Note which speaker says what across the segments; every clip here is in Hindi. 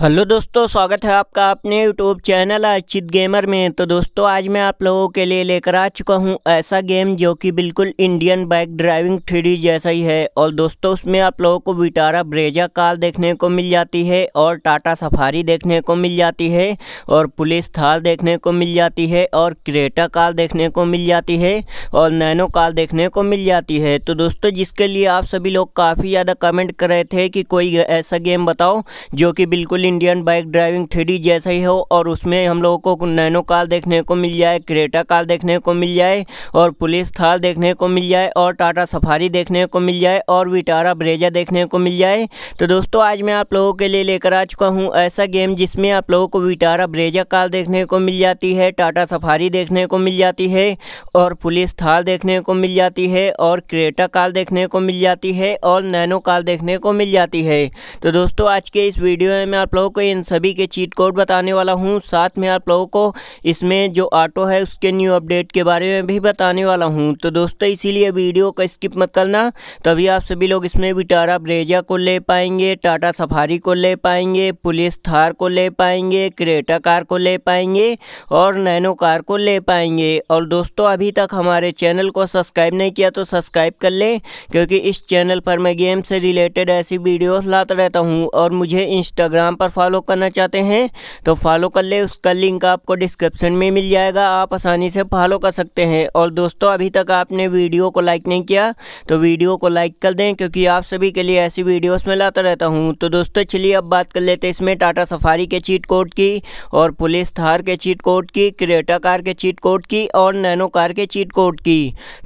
Speaker 1: हेलो दोस्तों स्वागत है आपका अपने यूट्यूब चैनल अचित गेमर में तो दोस्तों आज मैं आप लोगों के लिए लेकर आ चुका हूं ऐसा गेम जो कि बिल्कुल इंडियन बाइक ड्राइविंग थ्री जैसा ही है और दोस्तों उसमें आप लोगों को विटारा ब्रेजा कार देखने को मिल जाती है और टाटा सफारी देखने को मिल जाती है और पुलिस थाल देखने को मिल जाती है और क्रेटा कार देखने को मिल जाती है और नैनो कार देखने को मिल जाती है तो दोस्तों जिसके लिए आप सभी लोग काफ़ी ज़्यादा कमेंट कर रहे थे कि कोई ऐसा गेम बताओ जो कि बिल्कुल इंडियन बाइक ड्राइविंग थ्री जैसा ही हो और उसमें हम लोगों को नैनो कार देखने को मिल जाए क्रेटा कार देखने को मिल जाए और पुलिस थार देखने को मिल जाए और टाटा सफारी देखने को मिल जाए और विटारा ब्रेजा देखने को मिल जाए तो दोस्तों आज मैं आप लोगों के लिए लेकर आ चुका हूँ ऐसा गेम जिसमें आप लोगों को विटारा ब्रेजा कार देखने को मिल जाती है टाटा सफारी देखने को मिल जाती है और पुलिस थार देखने को मिल जाती है और क्रेटा कार देखने को मिल जाती है और नैनो कार देखने को मिल जाती है तो दोस्तों आज के इस वीडियो में मैं आप लोगों को इन सभी के चीट कोड बताने वाला हूँ साथ में आप लोगों को इसमें जो ऑटो है उसके न्यू अपडेट के बारे में भी बताने वाला हूँ तो दोस्तों इसीलिए वीडियो को स्किप मत करना तभी आप सभी लोग इसमें विटारा ब्रेजा को ले पाएंगे टाटा सफारी को ले पाएंगे पुलिस थार को ले पाएंगे क्रेटा कार को ले पाएंगे और नैनो कार को ले पाएंगे और दोस्तों अभी तक हमारे चैनल को सब्सक्राइब नहीं किया तो सब्सक्राइब कर लें क्योंकि इस चैनल पर मैं गेम से रिलेटेड ऐसी वीडियोस लाता रहता हूँ और मुझे इंस्टाग्राम पर पर फॉलो करना चाहते हैं तो फॉलो कर ले उसका लिंक आपको डिस्क्रिप्शन में मिल जाएगा आप आसानी से फॉलो कर सकते हैं और दोस्तों अभी तक आपने वीडियो को लाइक नहीं किया तो वीडियो को लाइक कर दें क्योंकि आप सभी के लिए ऐसी वीडियोस में लाता रहता हूँ तो दोस्तों चलिए अब बात कर लेते हैं इसमें टाटा सफारी के चीट कोड की और पुलिस थार के चीट कोड की क्रेटा कार के चीट कोड की और नैनो कार के चीट कोड की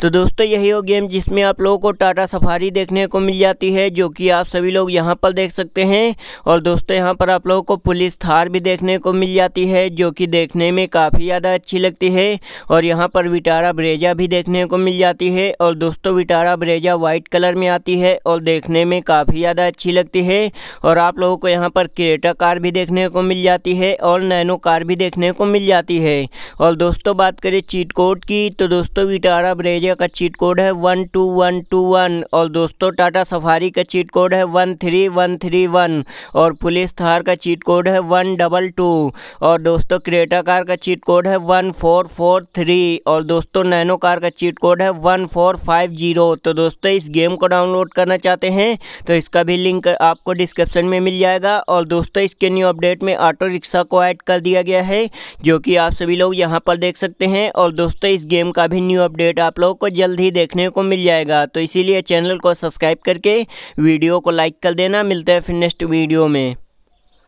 Speaker 1: तो दोस्तों यही वो गेम जिसमें आप लोगों को टाटा सफारी देखने को मिल जाती है जो कि आप सभी लोग यहाँ पर देख सकते हैं और दोस्तों यहाँ पर आप लोगों को पुलिस थार भी देखने को मिल जाती है जो कि देखने में काफ़ी ज़्यादा अच्छी लगती है और यहाँ पर विटारा ब्रेजा भी देखने को मिल जाती है और दोस्तों विटारा ब्रेजा वाइट कलर में आती है और देखने में काफ़ी ज़्यादा अच्छी लगती है और आप लोगों को यहाँ पर क्रेटा कार भी देखने को मिल जाती है और नैनो कार भी देखने को मिल जाती है और दोस्तों बात करें चीट कोड की तो दोस्तों विटारा ब्रेजा का चीट कोड है one two one two one और दोस्तों टाटा सफारी का चीट कोड है one three one three one और पुलिस थार कार का चीट कोड है वन डबल टू और दोस्तों क्रेटा कार का चीट कोड है वन फोर फोर थ्री और दोस्तों नैनो कार का चीट कोड है वन फोर फाइव जीरो तो दोस्तों इस गेम को डाउनलोड करना चाहते हैं तो इसका भी लिंक आपको डिस्क्रिप्शन में मिल जाएगा और दोस्तों इसके न्यू अपडेट में ऑटो रिक्शा को ऐड कर दिया गया है जो कि आप सभी लोग यहाँ पर देख सकते हैं और दोस्तों इस गेम का भी न्यू अपडेट आप लोगों को जल्द ही देखने को मिल जाएगा तो इसीलिए चैनल को सब्सक्राइब करके वीडियो को लाइक कर देना मिलता है फिर नेक्स्ट वीडियो में